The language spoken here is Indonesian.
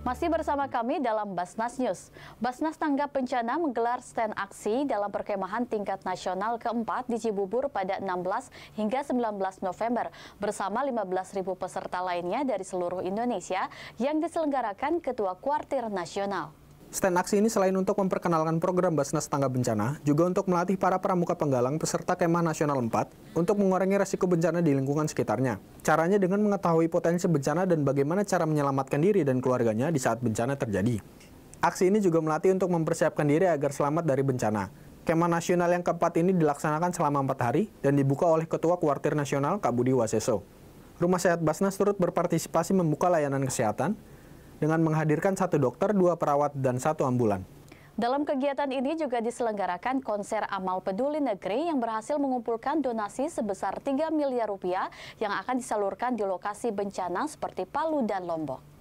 Masih bersama kami dalam Basnas News. Basnas Tanggap Bencana menggelar stand aksi dalam perkemahan tingkat nasional keempat di Cibubur pada 16 hingga 19 November bersama 15.000 peserta lainnya dari seluruh Indonesia yang diselenggarakan Ketua Kuartir Nasional. Stand aksi ini selain untuk memperkenalkan program Basnas Tangga Bencana, juga untuk melatih para pramuka penggalang peserta Kemah Nasional 4 untuk mengurangi resiko bencana di lingkungan sekitarnya. Caranya dengan mengetahui potensi bencana dan bagaimana cara menyelamatkan diri dan keluarganya di saat bencana terjadi. Aksi ini juga melatih untuk mempersiapkan diri agar selamat dari bencana. Kemah Nasional yang keempat ini dilaksanakan selama empat hari dan dibuka oleh Ketua Kuartir Nasional Kabudi Waseso. Rumah Sehat Basnas turut berpartisipasi membuka layanan kesehatan, dengan menghadirkan satu dokter, dua perawat, dan satu ambulan. Dalam kegiatan ini juga diselenggarakan konser Amal Peduli Negeri yang berhasil mengumpulkan donasi sebesar 3 miliar rupiah yang akan disalurkan di lokasi bencana seperti Palu dan Lombok.